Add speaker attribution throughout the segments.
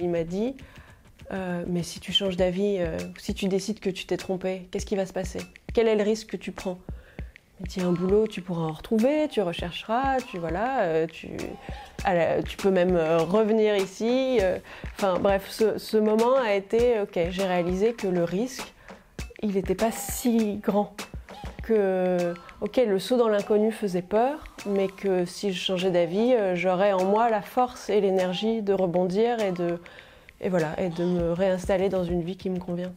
Speaker 1: Il m'a dit euh, Mais si tu changes d'avis, euh, si tu décides que tu t'es trompé, qu'est-ce qui va se passer Quel est le risque que tu prends Il a Un boulot, tu pourras en retrouver, tu rechercheras, tu voilà, euh, tu, tu peux même revenir ici. Enfin bref, ce, ce, moment a été Ok, j'ai réalisé que le risque, il n'était pas si grand que ok, le saut dans l'inconnu faisait peur, mais que si je changeais d'avis, euh, j'aurais en moi la force et l'énergie de rebondir et de, et voilà, et de me réinstaller dans une vie qui me convient.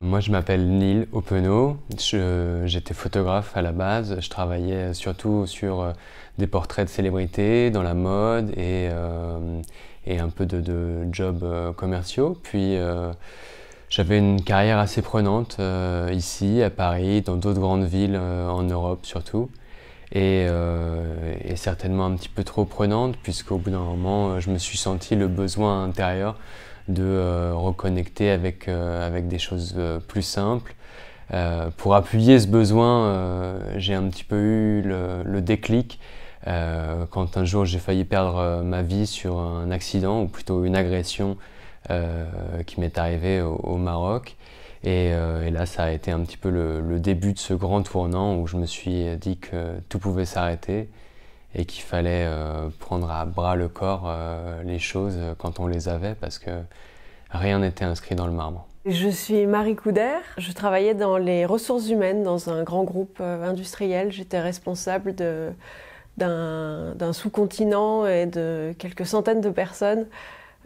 Speaker 2: Moi, je m'appelle Neil Openo, J'étais photographe à la base. Je travaillais surtout sur euh, des portraits de célébrités, dans la mode et, euh, un peu de, jobs commerciaux. Puis, j'avais une carrière assez prenante euh, ici, à Paris, dans d'autres grandes villes, euh, en Europe surtout, euh, et, certainement un petit peu trop prenante, puisqu'au bout d'un moment, je me suis senti le besoin intérieur de reconnecter avec, avec des choses plus simples. pour appuyer ce besoin, j'ai un petit peu eu le déclic quand un jour j'ai failli perdre ma vie sur un accident, ou plutôt une agression euh, qui m'est arrivé au, Maroc. Euh, et, là, ça a été un petit peu le, le, début de ce grand tournant où je me suis dit que tout pouvait s'arrêter et qu'il fallait euh, prendre à bras le corps les choses quand on les avait parce que rien n'était inscrit dans le marbre.
Speaker 1: Je suis Marie Couder, je travaillais dans les ressources humaines dans un grand groupe industriel. J'étais responsable d'un sous-continent et de quelques centaines de personnes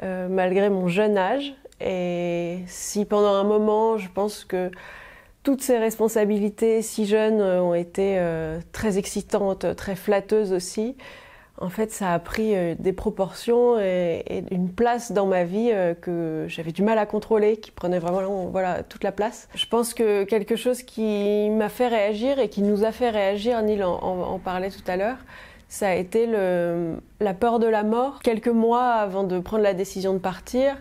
Speaker 1: euh, malgré mon jeune âge. Et si pendant un moment, je pense que toutes ces responsabilités si jeunes euh, ont été euh, très excitantes, très flatteuses aussi, en fait, ça a pris des proportions et, une place dans ma vie que j'avais du mal à contrôler, qui prenait vraiment voilà, toute la place. Je pense que quelque chose qui m'a fait réagir et qui nous a fait réagir, Neil en parlait tout à l'heure, ça a été le, la peur de la mort. Quelques mois avant de prendre la décision de partir,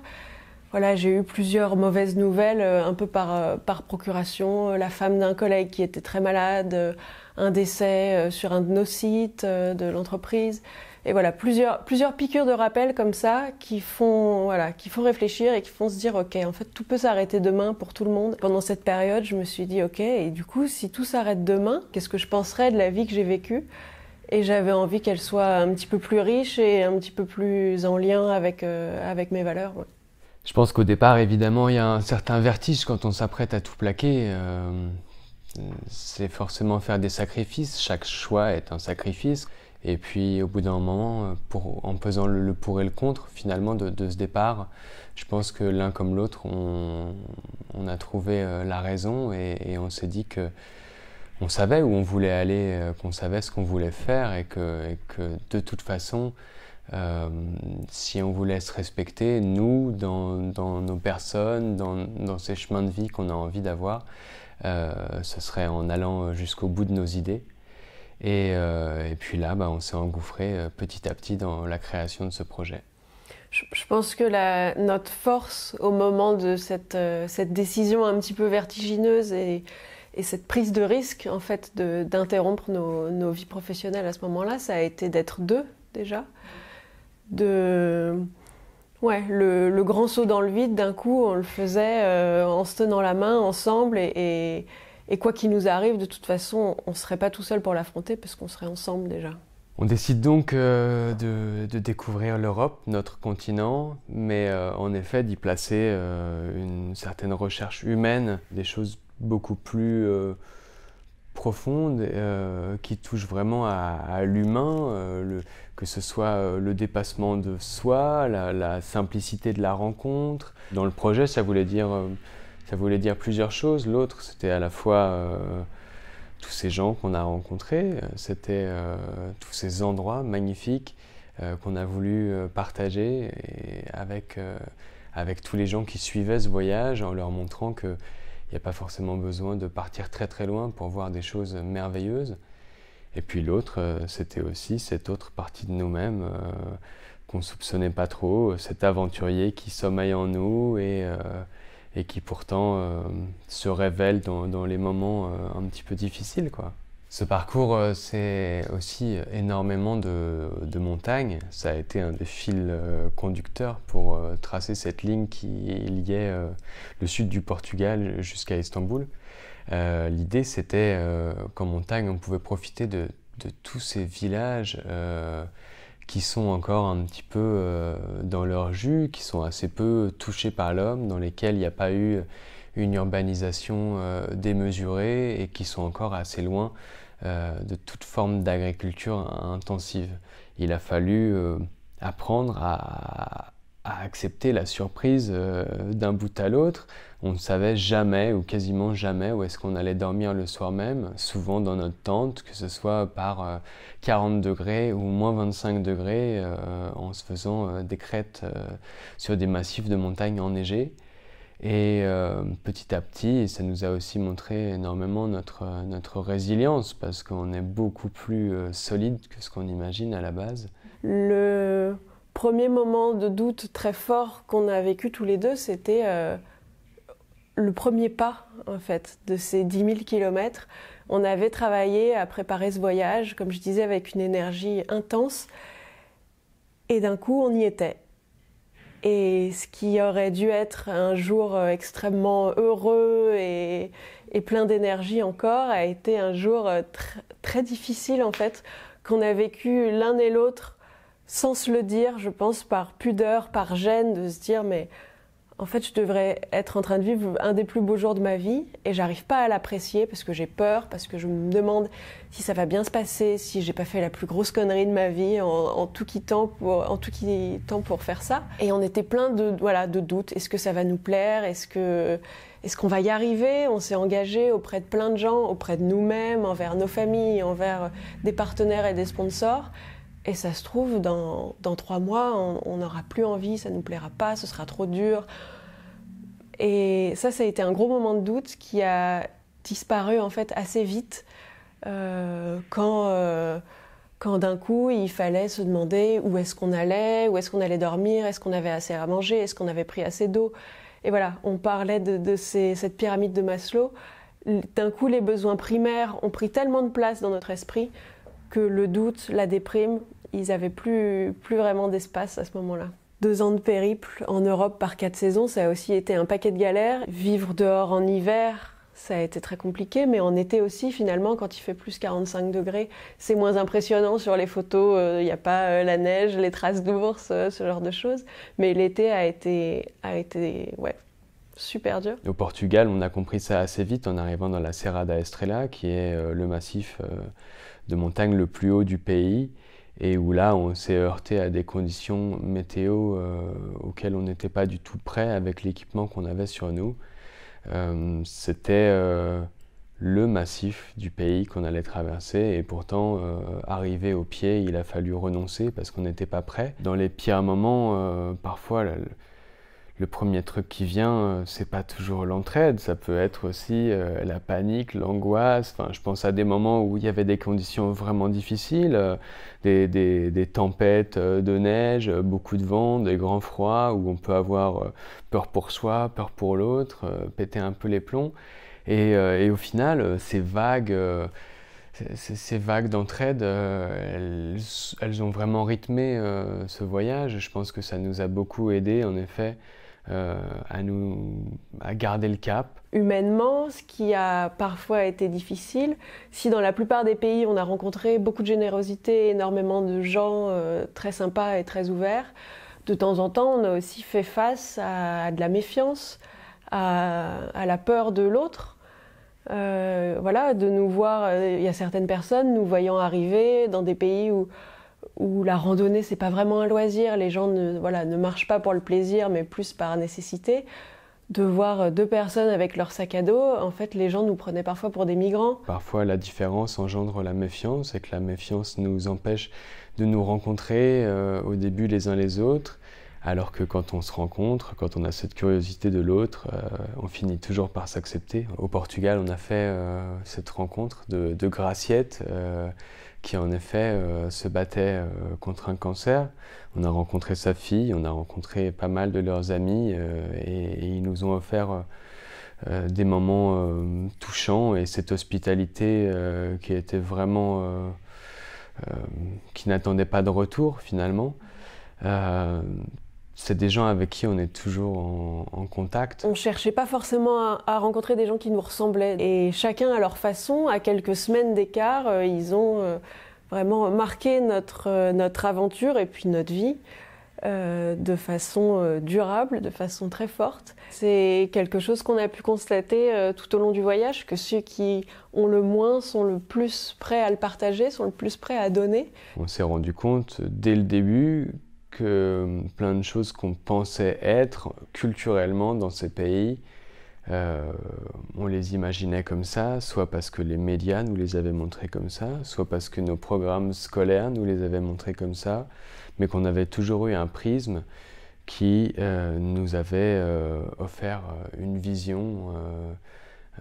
Speaker 1: voilà, j'ai eu plusieurs mauvaises nouvelles, euh, un peu par, euh, par procuration. Euh, la femme d'un collègue qui était très malade, un décès sur un de nos sites de l'entreprise. Et voilà, plusieurs, plusieurs piqûres de rappel comme ça qui font, voilà, qui font réfléchir et qui font se dire, OK, en fait, tout peut s'arrêter demain pour tout le monde. Pendant cette période, je me suis dit, OK, et du coup, si tout s'arrête demain, qu'est-ce que je penserais de la vie que j'ai vécue et j'avais envie qu'elle soit un petit peu plus riche et un petit peu plus en lien avec, euh, avec mes valeurs.
Speaker 2: Je pense qu'au départ, évidemment, il y a un certain vertige quand on s'apprête à tout plaquer. Euh, c'est forcément faire des sacrifices. Chaque choix est un sacrifice. Et puis, au bout d'un moment, pour, en pesant le, pour et le contre, finalement, de, ce départ, je pense que l'un comme l'autre, on, on, a trouvé euh, la raison et on s'est dit que on savait où on voulait aller, euh, qu'on savait ce qu'on voulait faire et que, que de toute façon, euh, si on voulait se respecter, nous, dans, nos personnes, dans, ces chemins de vie qu'on a envie d'avoir, euh, ce serait en allant jusqu'au bout de nos idées. Et, puis là, bah, on s'est engouffré petit à petit dans la création de ce projet.
Speaker 1: Je, pense que la, notre force au moment de cette, cette décision un petit peu vertigineuse et, et cette prise de risque, en fait, d'interrompre nos, nos, vies professionnelles à ce moment-là, ça a été d'être deux déjà. De. Ouais, le, le, grand saut dans le vide, d'un coup, on le faisait euh, en se tenant la main ensemble et, et, quoi qu'il nous arrive, de toute façon, on ne serait pas tout seul pour l'affronter parce qu'on serait ensemble déjà.
Speaker 2: On décide donc euh, de, de, découvrir l'Europe, notre continent, mais euh, en effet d'y placer une certaine recherche humaine, des choses beaucoup plus euh, profonde euh, qui touche vraiment à, l'humain, euh, que ce soit le dépassement de soi, la, la, simplicité de la rencontre. Dans le projet, ça voulait dire, ça voulait dire plusieurs choses. L'autre, c'était à la fois tous ces gens qu'on a rencontrés, c'était tous ces endroits magnifiques qu'on a voulu partager et avec, avec tous les gens qui suivaient ce voyage en leur montrant que il n'y a pas forcément besoin de partir très très loin pour voir des choses merveilleuses. Et puis l'autre, euh, c'était aussi cette autre partie de nous-mêmes euh, qu'on ne soupçonnait pas trop, euh, cet aventurier qui sommeille en nous et, qui pourtant se révèle dans, dans les moments un petit peu difficiles. quoi. Ce parcours, euh, c'est aussi euh, énormément de, montagnes. Ça a été un des fils euh, conducteurs pour tracer cette ligne qui liait le sud du Portugal jusqu'à Istanbul. L'idée, c'était qu'en montagne, on pouvait profiter de, tous ces villages qui sont encore un petit peu dans leur jus, qui sont assez peu touchés par l'homme, dans lesquels il n'y a pas eu une urbanisation euh, démesurée et qui sont encore assez loin euh, de toute forme d'agriculture intensive. Il a fallu euh, apprendre à, accepter la surprise d'un bout à l'autre. On ne savait jamais ou quasiment jamais où est-ce qu'on allait dormir le soir même, souvent dans notre tente, que ce soit par 40 degrés ou moins 25 degrés, en se faisant des crêtes sur des massifs de montagnes enneigées. Et euh, petit à petit, ça nous a aussi montré énormément notre, euh, résilience parce qu'on est beaucoup plus euh, solide que ce qu'on imagine à la base.
Speaker 1: Le premier moment de doute très fort qu'on a vécu tous les deux, c'était le premier pas en fait de ces 10 000 kilomètres. On avait travaillé à préparer ce voyage, comme je disais, avec une énergie intense. Et d'un coup, on y était. Et ce qui aurait dû être un jour euh, extrêmement heureux et, plein d'énergie encore a été un jour euh, très difficile en fait, qu'on a vécu l'un et l'autre sans se le dire, je pense, par pudeur, par gêne, de se dire mais en fait, je devrais être en train de vivre un des plus beaux jours de ma vie et j'arrive pas à l'apprécier parce que j'ai peur, parce que je me demande si ça va bien se passer, si j'ai pas fait la plus grosse connerie de ma vie en, tout quittant pour, en tout pour faire ça. Et on était plein de, voilà, de doutes. Est-ce que ça va nous plaire? Est-ce que, est-ce qu'on va y arriver? On s'est engagé auprès de plein de gens, auprès de nous-mêmes, envers nos familles, envers des partenaires et des sponsors. Et ça se trouve, dans, trois mois, on n'aura plus envie, ça ne nous plaira pas, ce sera trop dur. Et ça, ça a été un gros moment de doute qui a disparu en fait assez vite euh, quand, euh, quand d'un coup il fallait se demander où est-ce qu'on allait, où est-ce qu'on allait dormir, est-ce qu'on avait assez à manger, est-ce qu'on avait pris assez d'eau. Et voilà, on parlait de, cette pyramide de Maslow. D'un coup, les besoins primaires ont pris tellement de place dans notre esprit que le doute, la déprime ils n'avaient plus, plus vraiment d'espace à ce moment-là. Deux ans de périple en Europe par quatre saisons, ça a aussi été un paquet de galères. Vivre dehors en hiver, ça a été très compliqué, mais en été aussi, finalement, quand il fait plus 45 degrés, c'est moins impressionnant sur les photos. Il euh, n'y a pas euh, la neige, les traces d'ours, euh, ce genre de choses. Mais l'été a été, a été ouais, super dur.
Speaker 2: Au Portugal, on a compris ça assez vite en arrivant dans la Serra da Estrela, qui est le massif de montagne le plus haut du pays et où là on s'est heurté à des conditions météo euh, auxquelles on n'était pas du tout prêt avec l'équipement qu'on avait sur nous. Euh, c'était euh, le massif du pays qu'on allait traverser et pourtant arrivé au pied il a fallu renoncer parce qu'on n'était pas prêt. Dans les pires moments parfois le premier truc qui vient, n'est euh, pas toujours l'entraide, ça peut être aussi euh, la panique, l'angoisse. je pense à des moments où il y avait des conditions vraiment difficiles, euh, des, tempêtes de neige, beaucoup de vent, des grands froids, où on peut avoir peur pour soi, peur pour l'autre, péter un peu les plombs. Et, au final, ces vagues ces, vagues d'entraide, elles, ont vraiment rythmé ce voyage. Je pense que ça nous a beaucoup aidé, en effet, euh, à nous à garder le cap.
Speaker 1: Humainement, ce qui a parfois été difficile, si dans la plupart des pays on a rencontré beaucoup de générosité, énormément de gens euh, très sympas et très ouverts, de temps en temps on a aussi fait face à, de la méfiance, à, la peur de l'autre. Euh, voilà, de nous voir, il y a certaines personnes nous voyant arriver dans des pays où où la randonnée c'est pas vraiment un loisir, les gens ne, voilà, ne marchent pas pour le plaisir mais plus par nécessité, de voir euh, deux personnes avec leur sac à dos, en fait les gens nous prenaient parfois pour des migrants.
Speaker 2: Parfois la différence engendre la méfiance et que la méfiance nous empêche de nous rencontrer euh, au début les uns les autres, alors que quand on se rencontre, quand on a cette curiosité de l'autre, euh, on finit toujours par s'accepter. Au Portugal, on a fait cette rencontre de, de graciette qui en effet euh, se battait euh, contre un cancer. On a rencontré sa fille, on a rencontré pas mal de leurs amis euh, et, ils nous ont offert des moments touchants et cette hospitalité qui était vraiment... qui n'attendait pas de retour finalement c'est des gens avec qui on est toujours en, contact.
Speaker 1: On cherchait pas forcément à, rencontrer des gens qui nous ressemblaient. Et chacun à leur façon, à quelques semaines d'écart, euh, ils ont euh, vraiment marqué notre, euh, notre aventure et puis notre vie de façon durable, de façon très forte. C'est quelque chose qu'on a pu constater tout au long du voyage, que ceux qui ont le moins sont le plus prêts à le partager, sont le plus prêts à donner.
Speaker 2: On s'est rendu compte dès le début que hum, plein de choses qu'on pensait être culturellement dans ces pays, euh, on les imaginait comme ça, soit parce que les médias nous les avaient montrés comme ça, soit parce que nos programmes scolaires nous les avaient montrés comme ça, mais qu'on avait toujours eu un prisme qui euh, nous avait euh, offert une vision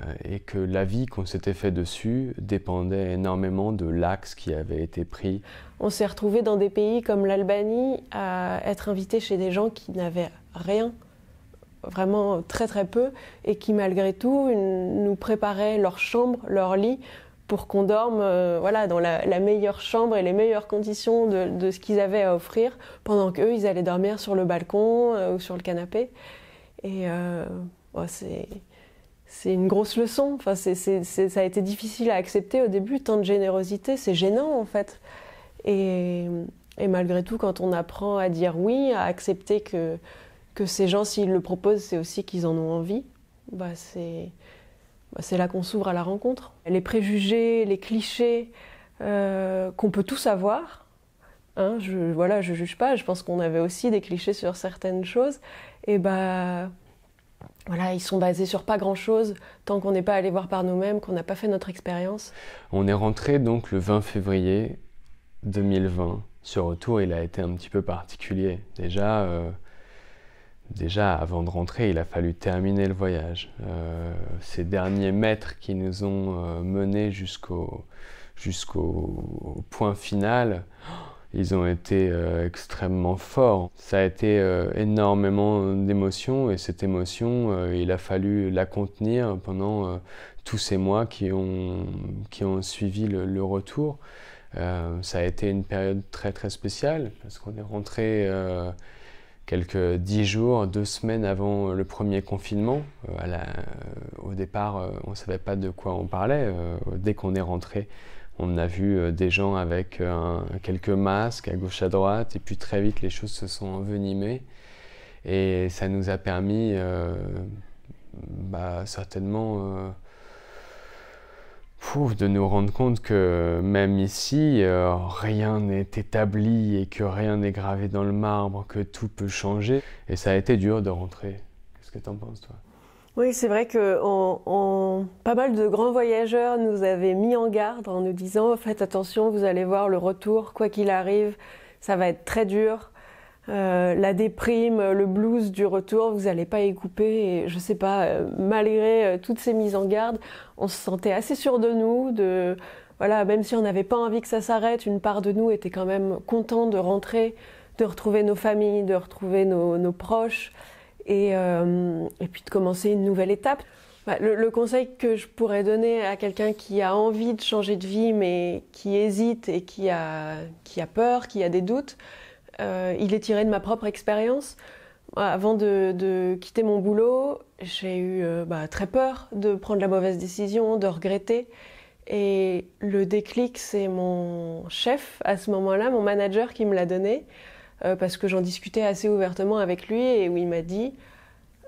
Speaker 2: euh, et que la vie qu'on s'était fait dessus dépendait énormément de l'axe qui avait été pris.
Speaker 1: On s'est retrouvé dans des pays comme l'Albanie à être invité chez des gens qui n'avaient rien, vraiment très très peu, et qui malgré tout nous préparaient leur chambre, leur lit, pour qu'on dorme euh, voilà, dans la, meilleure chambre et les meilleures conditions de, ce qu'ils avaient à offrir, pendant qu'eux, ils allaient dormir sur le balcon euh, ou sur le canapé. Et c'est c'est une grosse leçon. Enfin, ça a été difficile à accepter au début, tant de générosité, c'est gênant en fait. Et, malgré tout, quand on apprend à dire oui, à accepter que, que ces gens, s'ils le proposent, c'est aussi qu'ils en ont envie, bah, c'est bah, là qu'on s'ouvre à la rencontre. Les préjugés, les clichés euh, qu'on peut tous avoir, Hein, je, voilà, je juge pas. Je pense qu'on avait aussi des clichés sur certaines choses. Et bah, voilà, ils sont basés sur pas grand-chose tant qu'on n'est pas allé voir par nous-mêmes, qu'on n'a pas fait notre expérience.
Speaker 2: On est rentré donc le 20 février 2020. Ce retour, il a été un petit peu particulier. Déjà, euh, déjà avant de rentrer, il a fallu terminer le voyage. Euh, ces derniers mètres qui nous ont euh, menés jusqu'au jusqu'au point final ils ont été euh, extrêmement forts. Ça a été euh, énormément d'émotions et cette émotion, euh, il a fallu la contenir pendant tous ces mois qui ont, qui ont suivi le, retour. ça a été une période très très spéciale parce qu'on est rentré quelques dix jours, deux semaines avant le premier confinement. au départ, on ne savait pas de quoi on parlait. dès qu'on est rentré, on a vu euh, des gens avec euh, quelques masques à gauche à droite, et puis très vite les choses se sont envenimées. Et ça nous a permis euh, bah, certainement de nous rendre compte que même ici, rien n'est établi et que rien n'est gravé dans le marbre, que tout peut changer. Et ça a été dur de rentrer. Qu'est-ce que t'en penses toi
Speaker 1: oui, c'est vrai que pas mal de grands voyageurs nous avaient mis en garde en nous disant faites attention, vous allez voir le retour, quoi qu'il arrive, ça va être très dur. Euh, la déprime, le blues du retour, vous n'allez pas y couper. Et je sais pas, euh, malgré euh, toutes ces mises en garde, on se sentait assez sûr de nous, de voilà, même si on n'avait pas envie que ça s'arrête, une part de nous était quand même content de rentrer, de retrouver nos familles, de retrouver nos proches. Euh, et, puis de commencer une nouvelle étape. Bah, le, conseil que je pourrais donner à quelqu'un qui a envie de changer de vie mais qui hésite et qui a, peur, qui a des doutes, euh, il est tiré de ma propre expérience. Avant de, quitter mon boulot, j'ai eu euh, bah, très peur de prendre la mauvaise décision, de regretter. Et le déclic, c'est mon chef à ce moment-là, mon manager qui me l'a donné. Euh, parce que j'en discutais assez ouvertement avec lui et où il m'a dit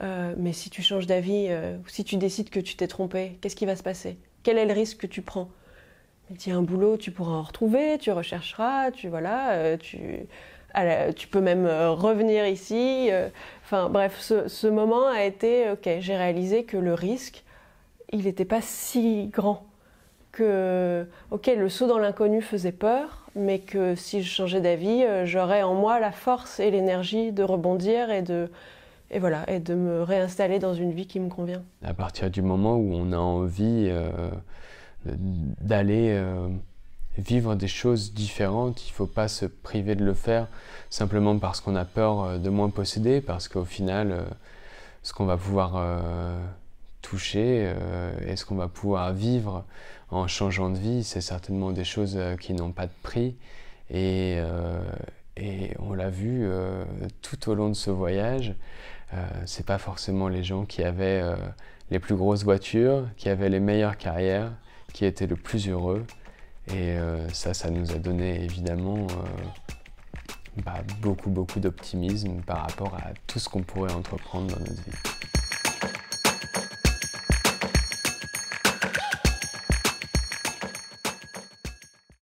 Speaker 1: euh, Mais si tu changes d'avis, euh, si tu décides que tu t'es trompé, qu'est-ce qui va se passer Quel est le risque que tu prends Il dit Un boulot, tu pourras en retrouver, tu rechercheras, tu voilà, tu. peux même revenir ici. Enfin bref, ce, ce moment a été, ok, j'ai réalisé que le risque, il n'était pas si grand que, ok, le saut dans l'inconnu faisait peur, mais que si je changeais d'avis, euh, j'aurais en moi la force et l'énergie de rebondir et de, et voilà, et de me réinstaller dans une vie qui me convient.
Speaker 2: À partir du moment où on a envie euh, d'aller euh, vivre des choses différentes, il ne faut pas se priver de le faire simplement parce qu'on a peur de moins posséder, parce qu'au final, ce qu'on va pouvoir toucher, est-ce qu'on va pouvoir vivre en changeant de vie, c'est certainement des choses euh, qui n'ont pas de prix. Et, euh, on l'a vu euh, tout au long de ce voyage. Ce c'est pas forcément les gens qui avaient les plus grosses voitures, qui avaient les meilleures carrières, qui étaient le plus heureux. Et ça, ça nous a donné évidemment bah, beaucoup, beaucoup d'optimisme par rapport à tout ce qu'on pourrait entreprendre dans notre vie.